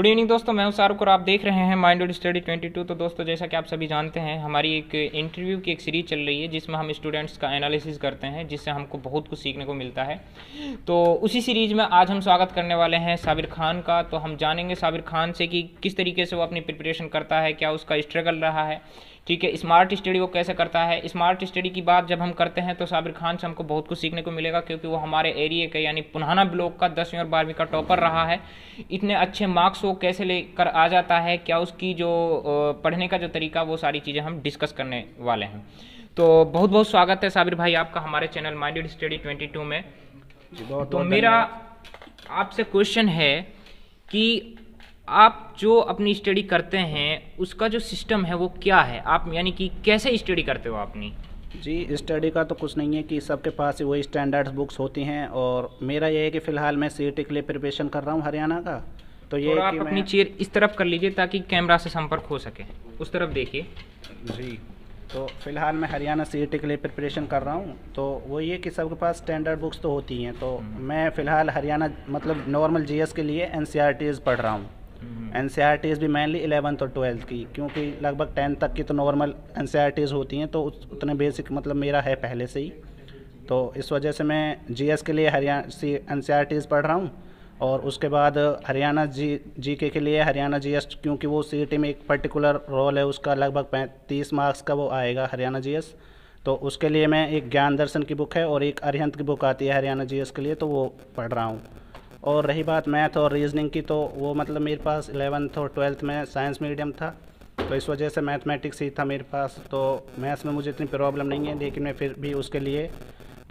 Good evening दोस्तों मैं हूं शाहरुख और आप देख रहे हैं माइंड स्टडी 22 तो दोस्तों जैसा कि आप सभी जानते हैं हमारी एक इंटरव्यू की एक सीरीज चल रही है जिसमें हम स्टूडेंट्स का एनालिसिस करते हैं जिससे हमको बहुत कुछ सीखने को मिलता है तो उसी सीरीज में आज हम स्वागत करने वाले हैं साबिर खान का तो हम जानेंगे साबिर खान से कि किस तरीके से वो अपनी प्रिपरेशन करता है क्या उसका स्ट्रगल रहा है ठीक है स्मार्ट स्टडी वो कैसे करता है स्मार्ट स्टडी की बात जब हम करते हैं तो साबिर खान से हमको बहुत कुछ सीखने को मिलेगा क्योंकि वो हमारे एरिए के यानी पुनहाना ब्लॉक का दसवीं और बारहवीं का टॉपर रहा है इतने अच्छे मार्क्स वो कैसे लेकर आ जाता है क्या उसकी जो पढ़ने का जो तरीका वो सारी चीज़ें हम डिस्कस करने वाले हैं तो बहुत बहुत स्वागत है साबिर भाई आपका हमारे channel minded study twenty two में तो मेरा आपसे क्वेश्चन है कि आप जो अपनी स्टडी करते हैं उसका जो सिस्टम है वो क्या है आप यानी कि कैसे स्टडी करते हो अपनी जी स्टडी का तो कुछ नहीं है कि सबके पास वही स्टैंडर्ड बुक्स होती हैं और मेरा यह है कि फ़िलहाल मैं सी के लिए प्रिपरेशन कर रहा हूँ हरियाणा का तो ये आप अपनी चेयर इस तरफ कर लीजिए ताकि कैमरा से संपर्क हो सके उस तरफ देखिए जी तो फ़िलहाल मैं हरियाणा सी के लिए प्रिपरेशन कर रहा हूँ तो वो ये कि सबके पास स्टैंडर्ड बुक्स तो होती हैं तो हम्म। मैं फ़िलहाल हरियाणा मतलब नॉर्मल जी के लिए एन पढ़ रहा हूँ एन हम्म। e भी मेनली इलेवंथ और ट्वेल्थ की क्योंकि लगभग टेंथ तक की तो नॉर्मल एन e होती हैं तो उतने बेसिक मतलब मेरा है पहले से ही तो इस वजह से मैं एस के लिए हरियाणा सी एन e पढ़ रहा हूँ और उसके बाद हरियाणा जी जी के, के लिए हरियाणा जी एस क्योंकि वो सी में एक पर्टिकुलर रोल है उसका लगभग पैंतीस मार्क्स का वो आएगा हरियाणा जी एस तो उसके लिए मैं एक ज्ञान दर्शन की बुक है और एक अरिहंत की बुक आती है हरियाणा जी एस के लिए तो वो पढ़ रहा हूँ और रही बात मैथ और रीजनिंग की तो वो मतलब मेरे पास एलेवंथ और ट्वेल्थ में साइंस मीडियम था तो इस वजह से मैथमेटिक्स ही था मेरे पास तो मैथ्स में मुझे इतनी प्रॉब्लम नहीं है लेकिन मैं फिर भी उसके लिए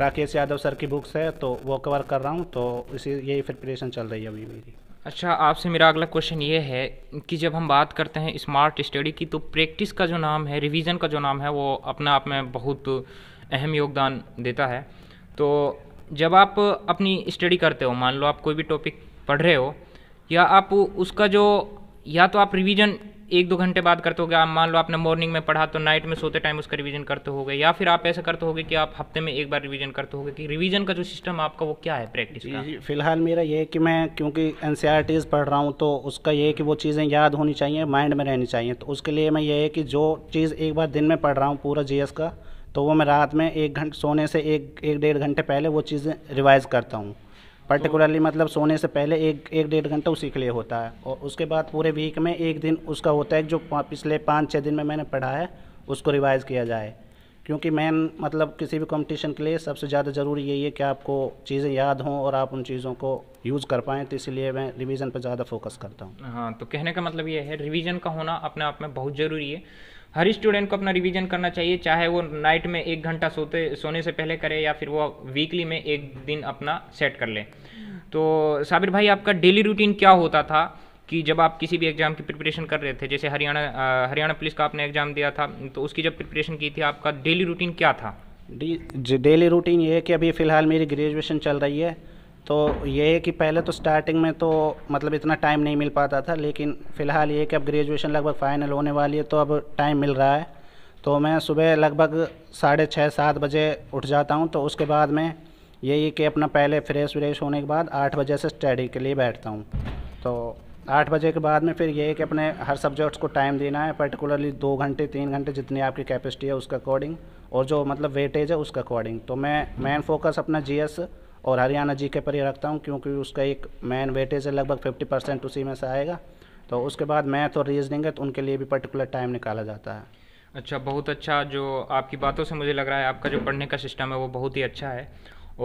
राकेश यादव सर की बुक्स है तो वो कवर कर रहा हूँ तो इसी यही प्रिपरेशन चल रही है अभी मेरी अच्छा आपसे मेरा अगला क्वेश्चन ये है कि जब हम बात करते हैं स्मार्ट स्टडी की तो प्रैक्टिस का जो नाम है रिवीजन का जो नाम है वो अपने आप में बहुत अहम योगदान देता है तो जब आप अपनी स्टडी करते हो मान लो आप कोई भी टॉपिक पढ़ रहे हो या आप उसका जो या तो आप रिवीजन एक दो घंटे बाद करते हो आप मान लो आपने मॉर्निंग में पढ़ा तो नाइट में सोते टाइम उसका रिवीजन करते हो या फिर आप ऐसा करते हो कि आप हफ्ते में एक बार रिवीजन करते हो कि रिवीजन का जो सिस्टम आपका वो क्या है प्रैक्टिस का फिलहाल मेरा ये है कि मैं क्योंकि एन पढ़ रहा हूँ तो उसका ये है कि वो चीज़ें याद होनी चाहिए माइंड में रहनी चाहिए तो उसके लिए मैं ये है कि जो चीज़ एक बार दिन में पढ़ रहा हूँ पूरा जी का तो वो मैं रात में एक घंटे सोने से एक एक डेढ़ घंटे पहले वो चीज़ें रिवाइज़ करता हूँ पर्टिकुलरली मतलब सोने से पहले एक एक डेढ़ घंटा उसी के लिए होता है और उसके बाद पूरे वीक में एक दिन उसका होता है जो पिछले पाँच छः दिन में मैंने पढ़ा है उसको रिवाइज़ किया जाए क्योंकि मैन मतलब किसी भी कंपटीशन के लिए सबसे ज़्यादा ज़रूरी यही है कि आपको चीज़ें याद हों और आप उन चीज़ों को यूज़ कर पाएँ तो इसीलिए मैं रिवीजन पर ज़्यादा फोकस करता हूँ हाँ तो कहने का मतलब ये है रिवीजन का होना अपने आप में बहुत ज़रूरी है हर स्टूडेंट को अपना रिवीजन करना चाहिए चाहे वो नाइट में एक घंटा सोते सोने से पहले करे या फिर वो वीकली में एक दिन अपना सेट कर ले तो साबिर भाई आपका डेली रूटीन क्या होता था कि जब आप किसी भी एग्ज़ाम की प्रिपरेशन कर रहे थे जैसे हरियाणा हरियाणा पुलिस का आपने एग्ज़ाम दिया था तो उसकी जब प्रिपरेशन की थी आपका डेली रूटीन क्या था डेली रूटीन ये है कि अभी फ़िलहाल मेरी ग्रेजुएशन चल रही है तो ये है कि पहले तो स्टार्टिंग में तो मतलब इतना टाइम नहीं मिल पाता था लेकिन फ़िलहाल ये कि अब ग्रेजुएशन लगभग फ़ाइनल होने वाली है तो अब टाइम मिल रहा है तो मैं सुबह लगभग साढ़े छः सात बजे उठ जाता हूँ तो उसके बाद में यही कि अपना पहले फ्रेश व्रेश होने के बाद आठ बजे से स्टडी के लिए बैठता हूँ तो आठ बजे के बाद में फिर ये है कि अपने हर सब्जेक्ट्स को टाइम देना है पर्टिकुलरली दो घंटे तीन घंटे जितनी आपकी कैपेसिटी है उसके अकॉर्डिंग और जो मतलब वेटेज है उसके अकॉर्डिंग तो मैं मेन फोकस अपना जी और हरियाणा जी के पर ही रखता हूँ क्योंकि उसका एक मेन वेटेज है लगभग फिफ्टी परसेंट उसी में से आएगा तो उसके बाद मैथ और रीजनिंग है तो उनके लिए भी पर्टिकुलर टाइम निकाला जाता है अच्छा बहुत अच्छा जो आपकी बातों से मुझे लग रहा है आपका जो पढ़ने का सिस्टम है वो बहुत ही अच्छा है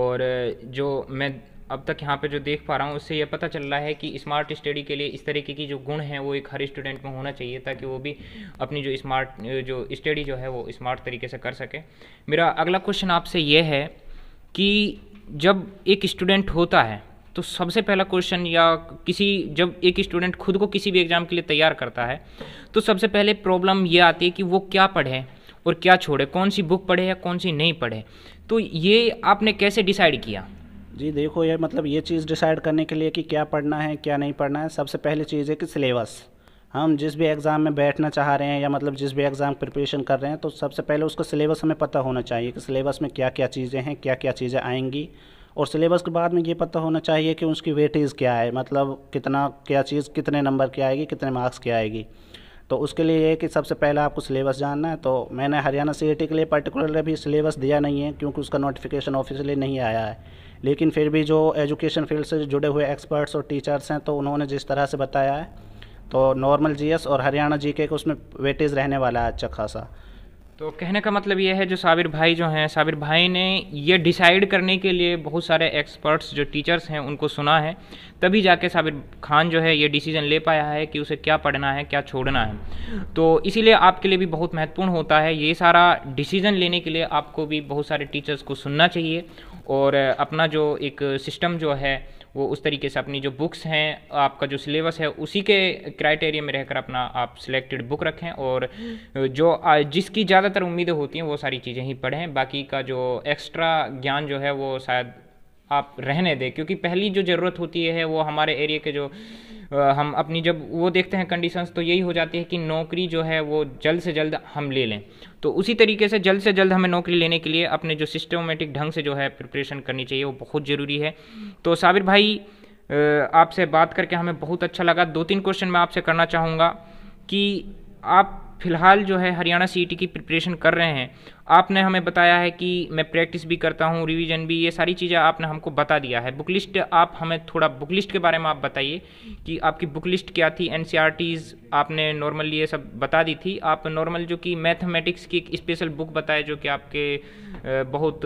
और जो मैं अब तक यहाँ पे जो देख पा रहा हूँ उससे ये पता चल रहा है कि स्मार्ट स्टडी के लिए इस तरीके की जो गुण है वो एक हर स्टूडेंट में होना चाहिए ताकि वो भी अपनी जो स्मार्ट जो स्टडी जो है वो स्मार्ट तरीके से कर सके मेरा अगला क्वेश्चन आपसे ये है कि जब एक स्टूडेंट होता है तो सबसे पहला क्वेश्चन या किसी जब एक स्टूडेंट खुद को किसी भी एग्ज़ाम के लिए तैयार करता है तो सबसे पहले प्रॉब्लम ये आती है कि वो क्या पढ़े और क्या छोड़े कौन सी बुक पढ़े या कौन सी नहीं पढ़े तो ये आपने कैसे डिसाइड किया जी देखो ये मतलब ये चीज़ डिसाइड करने के लिए कि क्या पढ़ना है क्या नहीं पढ़ना है सबसे पहली चीज़ है कि सिलेबस हम जिस भी एग्ज़ाम में बैठना चाह रहे हैं या मतलब जिस भी एग्ज़ाम प्रिपरेशन कर रहे हैं तो सबसे पहले उसका सिलेबस हमें पता होना चाहिए कि सिलेबस में क्या क्या चीज़ें हैं क्या क्या चीज़ें आएंगी और सिलेबस के बाद में ये पता होना चाहिए कि उसकी वेटेज क्या है मतलब कितना क्या चीज़ कितने नंबर की आएगी कितने मार्क्स की आएगी तो उसके लिए ये कि सबसे पहले आपको सिलेबस जानना है तो मैंने हरियाणा सी के लिए पर्टिकुलर अभी सिलेबस दिया नहीं है क्योंकि उसका नोटिफिकेशन ऑफिशियली नहीं आया है लेकिन फिर भी जो एजुकेशन फील्ड से जुड़े हुए एक्सपर्ट्स और टीचर्स हैं तो उन्होंने जिस तरह से बताया है तो नॉर्मल जीएस और हरियाणा जीके के उसमें वेटेज रहने वाला है अच्छा खासा तो कहने का मतलब ये है जो साबिर भाई जो हैं साबिर भाई ने ये डिसाइड करने के लिए बहुत सारे एक्सपर्ट्स जो टीचर्स हैं उनको सुना है तभी जाके साबिर खान जो है ये डिसीजन ले पाया है कि उसे क्या पढ़ना है क्या छोड़ना है तो इसीलिए आपके लिए भी बहुत महत्वपूर्ण होता है ये सारा डिसीजन लेने के लिए आपको भी बहुत सारे टीचर्स को सुनना चाहिए और अपना जो एक सिस्टम जो है वो उस तरीके से अपनी जो बुक्स हैं आपका जो सिलेबस है उसी के क्राइटेरिया में रहकर अपना आप सिलेक्टेड बुक रखें और जो जिसकी ज़्यादातर उम्मीदें होती हैं वो सारी चीज़ें ही पढ़ें बाकी का जो एक्स्ट्रा ज्ञान जो है वो शायद आप रहने दें क्योंकि पहली जो ज़रूरत होती है वो हमारे एरिया के जो हम अपनी जब वो देखते हैं कंडीशंस तो यही हो जाती है कि नौकरी जो है वो जल्द से जल्द हम ले लें तो उसी तरीके से जल्द से जल्द हमें नौकरी लेने के लिए अपने जो सिस्टमेटिक ढंग से जो है प्रिपरेशन करनी चाहिए वो बहुत ज़रूरी है तो साबिर भाई आपसे बात करके हमें बहुत अच्छा लगा दो तीन क्वेश्चन मैं आपसे करना चाहूँगा कि आप फ़िलहाल जो है हरियाणा सी e की प्रिपरेशन कर रहे हैं आपने हमें बताया है कि मैं प्रैक्टिस भी करता हूँ रिवीजन भी ये सारी चीज़ें आपने हमको बता दिया है बुक लिस्ट आप हमें थोड़ा बुक लिस्ट के बारे में आप बताइए कि आपकी बुक लिस्ट क्या थी एन e आपने नॉर्मली ये सब बता दी थी आप नॉर्मल जो कि मैथमेटिक्स की एक स्पेशल बुक बताए जो कि आपके बहुत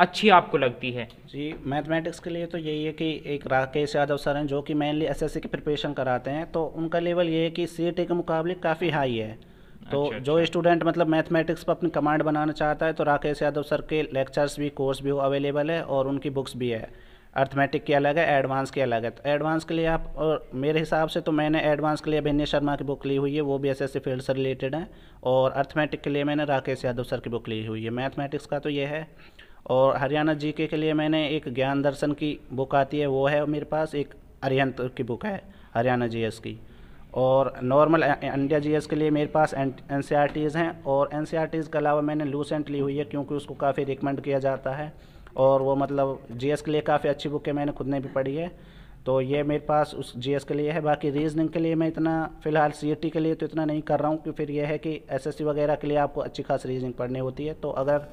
अच्छी आपको लगती है जी मैथमेटिक्स के लिए तो यही है कि एक राकेश यादव सर हैं जो कि मेनली एसएससी की प्रिपरेशन कराते हैं तो उनका लेवल ये है कि सी e के मुकाबले काफ़ी हाई है तो अच्छा, जो स्टूडेंट अच्छा। मतलब मैथमेटिक्स पर अपनी कमांड बनाना चाहता है तो राकेश यादव सर के लेक्चर्स भी कोर्स भी अवेलेबल है और उनकी बुक्स भी है अर्थमेटिक की अलग है एडवांस की अलग है तो एडवांस के लिए आप और मेरे हिसाब से तो मैंने एडवांस के लिए अभिन्य शर्मा की बुक ली हुई है वो भी एस एस सी फील्ड से रिलेटेड है और अर्थमेटिक के लिए मैंने राकेश यादव सर की बुक ली हुई है मैथमेटिक्स का तो ये है और हरियाणा जीके के लिए मैंने एक ज्ञान दर्शन की बुक आती है वो है मेरे पास एक अरिहंत की बुक है हरियाणा जी की और नॉर्मल इंडिया जीएस के लिए मेरे पास एन हैं और एन के अलावा मैंने लूसेंट ली हुई है क्योंकि उसको काफ़ी रिकमेंड किया जाता है और वो मतलब जीएस के लिए काफ़ी अच्छी बुक है मैंने खुद ने भी पढ़ी है तो ये मेरे पास उस जीएस के लिए है बाकी रीजनिंग के लिए मैं इतना फ़िलहाल सी e के लिए तो इतना नहीं कर रहा हूँ कि फिर यह है कि एस वगैरह के लिए आपको अच्छी खास रीजनिंग पढ़नी होती है तो अगर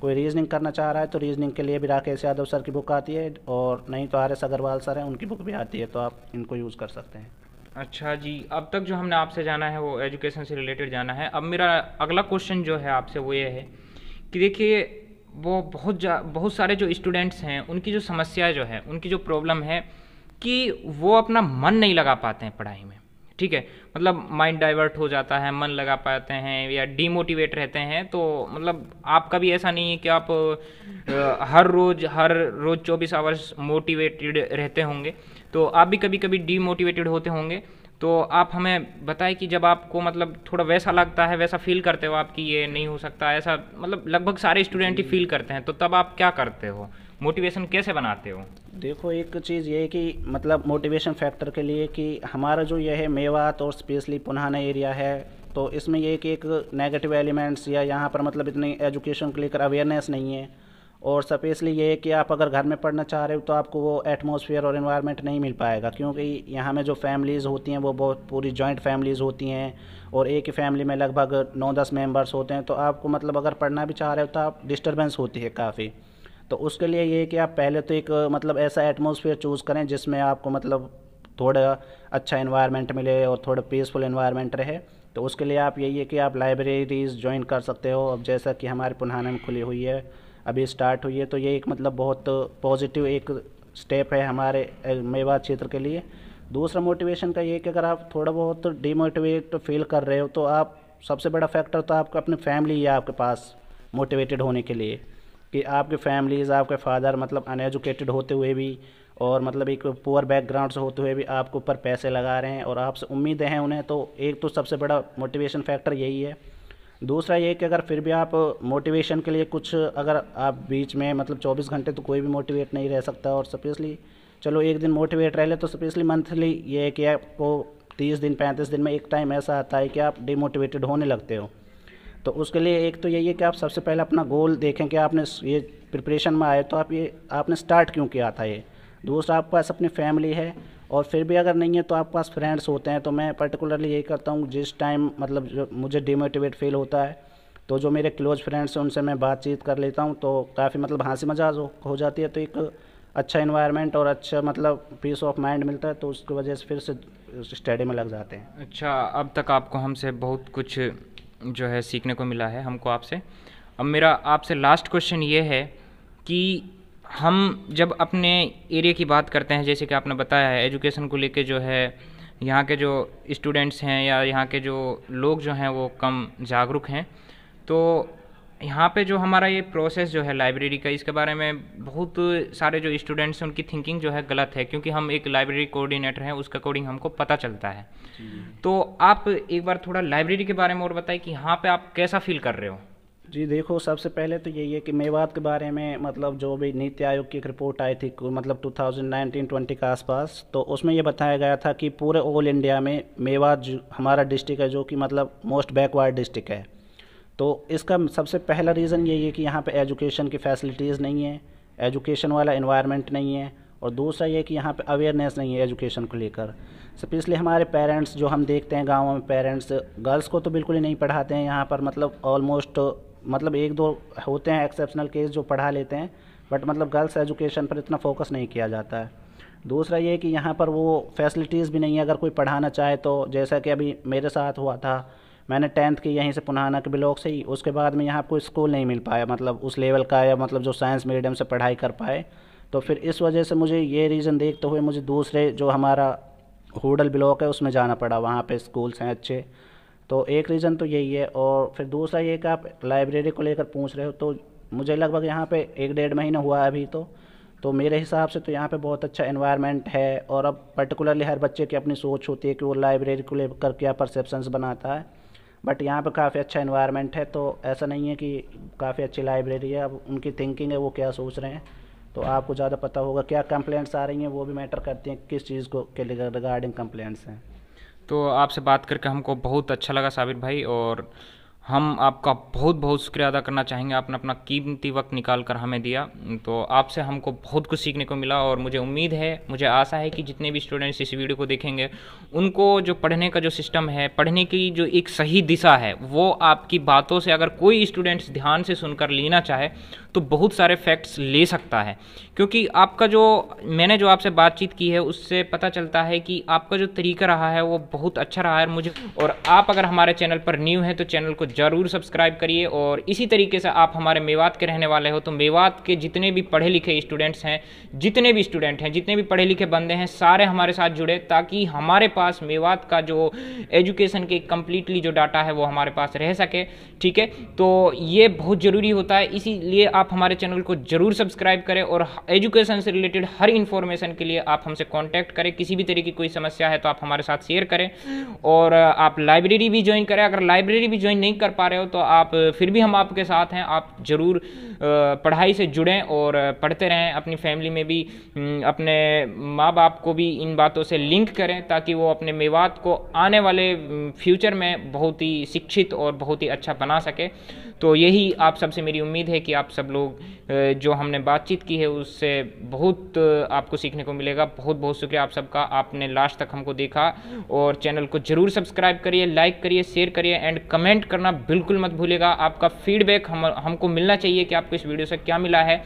कोई रीजनिंग करना चाह रहा है तो रीजनिंग के लिए भी राकेश यादव सर की बुक आती है और नहीं तो आर एस अग्रवाल सर हैं उनकी बुक भी आती है तो आप इनको यूज़ कर सकते हैं अच्छा जी अब तक जो हमने आपसे जाना है वो एजुकेशन से रिलेटेड जाना है अब मेरा अगला क्वेश्चन जो है आपसे वो ये है कि देखिए वो बहुत जा बहुत सारे जो स्टूडेंट्स हैं उनकी जो समस्या जो है उनकी जो प्रॉब्लम है कि वो अपना मन नहीं लगा पाते हैं पढ़ाई में ठीक है मतलब माइंड डाइवर्ट हो जाता है मन लगा पाते हैं या डीमोटिवेट रहते हैं तो मतलब आपका भी ऐसा नहीं है कि आप हर रोज़ हर रोज़ चौबीस आवर्स मोटिवेटेड रहते होंगे तो आप भी कभी कभी डीमोटिवेटेड होते होंगे तो आप हमें बताएं कि जब आपको मतलब थोड़ा वैसा लगता है वैसा फील करते हो आप कि ये नहीं हो सकता ऐसा मतलब लगभग सारे स्टूडेंट ही फील करते हैं तो तब आप क्या करते हो मोटिवेशन कैसे बनाते हो देखो एक चीज़ ये कि मतलब मोटिवेशन फैक्टर के लिए कि हमारा जो यह है मेवात और स्पेशली पुनाना एरिया है तो इसमें ये कि एक नेगेटिव एलिमेंट्स या यहाँ पर मतलब इतनी एजुकेशन को लेकर अवेयरनेस नहीं है और स्पेशली ये है कि आप अगर घर में पढ़ना चाह रहे हो तो आपको वो एटमोसफियर और इन्वायरमेंट नहीं मिल पाएगा क्योंकि यहाँ में जो फैमिलीज़ होती हैं वो बहुत पूरी जॉइंट फैमिलीज़ होती हैं और एक ही फैमिली में लगभग नौ दस मेम्बर्स होते हैं तो आपको मतलब अगर पढ़ना भी चाह रहे हो तो आप डिस्टर्बेंस होती है काफ़ी तो उसके लिए ये है कि आप पहले तो एक मतलब ऐसा एटमोसफियर चूज़ करें जिसमें आपको मतलब थोड़ा अच्छा इन्वायरमेंट मिले और थोड़ा पीसफुल इन्वायरमेंट रहे तो उसके लिए आप यही है कि आप लाइब्रेरीज़ ज्वाइन कर सकते हो अब जैसा कि हमारे पुनहाना में खुली हुई है अभी स्टार्ट हुई है तो ये एक मतलब बहुत पॉजिटिव एक स्टेप है हमारे मेवात क्षेत्र के लिए दूसरा मोटिवेशन का ये कि अगर आप थोड़ा बहुत डीमोटिवेट फील कर रहे हो तो आप सबसे बड़ा फैक्टर तो आपका अपनी फैमिली है आपके पास मोटिवेटेड होने के लिए कि आपके फैमिलीज़ आपके फादर मतलब अनएजुकेटेड होते हुए भी और मतलब एक पुअर बैकग्राउंड से होते हुए भी आपके ऊपर पैसे लगा रहे हैं और आपसे उम्मीदें हैं उन्हें तो एक तो सबसे बड़ा मोटिवेशन फैक्टर यही है दूसरा ये कि अगर फिर भी आप मोटिवेशन के लिए कुछ अगर आप बीच में मतलब 24 घंटे तो कोई भी मोटिवेट नहीं रह सकता और स्पेशली चलो एक दिन मोटिवेट रह ले तो स्पेशली मंथली ये है कि आपको तीस दिन पैंतीस दिन में एक टाइम ऐसा आता है कि आप डिमोटिवेटेड होने लगते हो तो उसके लिए एक तो यही है कि आप सबसे पहले अपना गोल देखें कि आपने ये प्रिपरेशन में आए तो आप ये आपने स्टार्ट क्यों किया था ये दोस्त आपके पास अपनी फैमिली है और फिर भी अगर नहीं है तो आपके पास फ्रेंड्स होते हैं तो मैं पर्टिकुलरली यही करता हूँ जिस टाइम मतलब मुझे डिमोटिवेट फील होता है तो जो मेरे क्लोज फ्रेंड्स हैं उनसे मैं बातचीत कर लेता हूँ तो काफ़ी मतलब हंसी मजाज हो जाती है तो एक अच्छा इन्वायरमेंट और अच्छा मतलब पीस ऑफ माइंड मिलता है तो उसकी वजह से फिर से स्टडी में लग जाते हैं अच्छा अब तक आपको हमसे बहुत कुछ जो है सीखने को मिला है हमको आपसे अब मेरा आपसे लास्ट क्वेश्चन ये है कि हम जब अपने एरिया की बात करते हैं जैसे कि आपने बताया है एजुकेशन को लेके जो है यहाँ के जो स्टूडेंट्स हैं या यहाँ के जो लोग जो हैं वो कम जागरूक हैं तो यहाँ पे जो हमारा ये प्रोसेस जो है लाइब्रेरी का इसके बारे में बहुत सारे जो स्टूडेंट्स हैं उनकी थिंकिंग जो है गलत है क्योंकि हम एक लाइब्रेरी कोऑर्डिनेटर हैं उसका अकॉर्डिंग हमको पता चलता है तो आप एक बार थोड़ा लाइब्रेरी के बारे में और बताइए कि यहाँ पे आप कैसा फील कर रहे हो जी देखो सबसे पहले तो यही है कि मेवात के बारे में मतलब जो भी नीति आयोग की एक रिपोर्ट आई थी मतलब 2019-20 के आसपास तो उसमें ये बताया गया था कि पूरे ऑल इंडिया में मेवात हमारा डिस्ट्रिक्ट है जो कि मतलब मोस्ट बैकवर्ड डिस्ट्रिक्ट है तो इसका सबसे पहला रीज़न यही है कि यहाँ पर एजुकेशन की फैसिलिटीज़ नहीं है एजुकेशन वाला इन्वायरमेंट नहीं है और दूसरा ये कि यहाँ पे अवेयरनेस नहीं है एजुकेशन को लेकर स्पेशली हमारे पेरेंट्स जो हम देखते हैं गाँव में पेरेंट्स गर्ल्स को तो बिल्कुल ही नहीं पढ़ाते हैं यहाँ पर मतलब ऑलमोस्ट मतलब एक दो होते हैं एक्सेप्शनल केस जो पढ़ा लेते हैं बट मतलब गर्ल्स एजुकेशन पर इतना फोकस नहीं किया जाता है दूसरा ये कि यहाँ पर वो फैसिलिटीज़ भी नहीं है अगर कोई पढ़ाना चाहे तो जैसा कि अभी मेरे साथ हुआ था मैंने टेंथ की यहीं से पुनाना के ब्लॉक से ही उसके बाद में यहाँ कोई स्कूल नहीं मिल पाया मतलब उस लेवल का या मतलब जो साइंस मीडियम से पढ़ाई कर पाए तो फिर इस वजह से मुझे ये रीज़न देखते हुए मुझे दूसरे जो हमारा होडल ब्लॉक है उसमें जाना पड़ा वहाँ पे स्कूल्स हैं अच्छे तो एक रीज़न तो यही है और फिर दूसरा ये कि आप लाइब्रेरी को लेकर पूछ रहे हो तो मुझे लगभग यहाँ पे एक डेढ़ महीना हुआ है अभी तो तो मेरे हिसाब से तो यहाँ पे बहुत अच्छा इन्वायरमेंट है और अब पर्टिकुलरली हर बच्चे की अपनी सोच होती है कि वो लाइब्रेरी को लेकर क्या परसेप्शंस बनाता है बट यहाँ पे काफ़ी अच्छा इन्वायरमेंट है तो ऐसा नहीं है कि काफ़ी अच्छी लाइब्रेरी है अब उनकी थिंकिंग है वो क्या सोच रहे हैं तो आपको ज़्यादा पता होगा क्या कंप्लेंट्स आ रही हैं वो भी मैटर करती हैं किस चीज़ को के रिगार्डिंग कंप्लेंट्स हैं तो आपसे बात करके हमको बहुत अच्छा लगा साबिर भाई और हम आपका बहुत बहुत शुक्रिया अदा करना चाहेंगे आपने अपना कीमती वक्त निकाल कर हमें दिया तो आपसे हमको बहुत कुछ सीखने को मिला और मुझे उम्मीद है मुझे आशा है कि जितने भी स्टूडेंट्स इस वीडियो को देखेंगे उनको जो पढ़ने का जो सिस्टम है पढ़ने की जो एक सही दिशा है वो आपकी बातों से अगर कोई स्टूडेंट्स ध्यान से सुनकर लेना चाहे तो बहुत सारे फैक्ट्स ले सकता है क्योंकि आपका जो मैंने जो आपसे बातचीत की है उससे पता चलता है कि आपका जो तरीका रहा है वो बहुत अच्छा रहा है मुझे और आप अगर हमारे चैनल पर न्यू हैं तो चैनल को ज़रूर सब्सक्राइब करिए और इसी तरीके से आप हमारे मेवात के रहने वाले हो तो मेवात के जितने भी पढ़े लिखे स्टूडेंट्स हैं जितने भी स्टूडेंट हैं जितने भी पढ़े लिखे बंदे हैं सारे हमारे साथ जुड़े ताकि हमारे पास मेवात का जो एजुकेशन के कम्प्लीटली जो डाटा है वो हमारे पास रह सके ठीक है तो ये बहुत ज़रूरी होता है इसीलिए आप हमारे चैनल को ज़रूर सब्सक्राइब करें और एजुकेशन से रिलेटेड हर इन्फॉर्मेशन के लिए आप हमसे कॉन्टैक्ट करें किसी भी तरीके की कोई समस्या है तो आप हमारे साथ शेयर करें और आप लाइब्रेरी भी ज्वाइन करें अगर लाइब्रेरी भी ज्वाइन नहीं कर कर पा रहे हो तो आप फिर भी हम आपके साथ हैं आप ज़रूर पढ़ाई से जुड़ें और पढ़ते रहें अपनी फैमिली में भी अपने माँ बाप को भी इन बातों से लिंक करें ताकि वो अपने मेवात को आने वाले फ्यूचर में बहुत ही शिक्षित और बहुत ही अच्छा बना सके तो यही आप सबसे मेरी उम्मीद है कि आप सब लोग जो हमने बातचीत की है उससे बहुत आपको सीखने को मिलेगा बहुत बहुत शुक्रिया आप सबका आपने लास्ट तक हमको देखा और चैनल को ज़रूर सब्सक्राइब करिए लाइक करिए शेयर करिए एंड कमेंट करना बिल्कुल मत भूलेगा आपका फीडबैक हम हमको मिलना चाहिए कि आपको इस वीडियो से क्या मिला है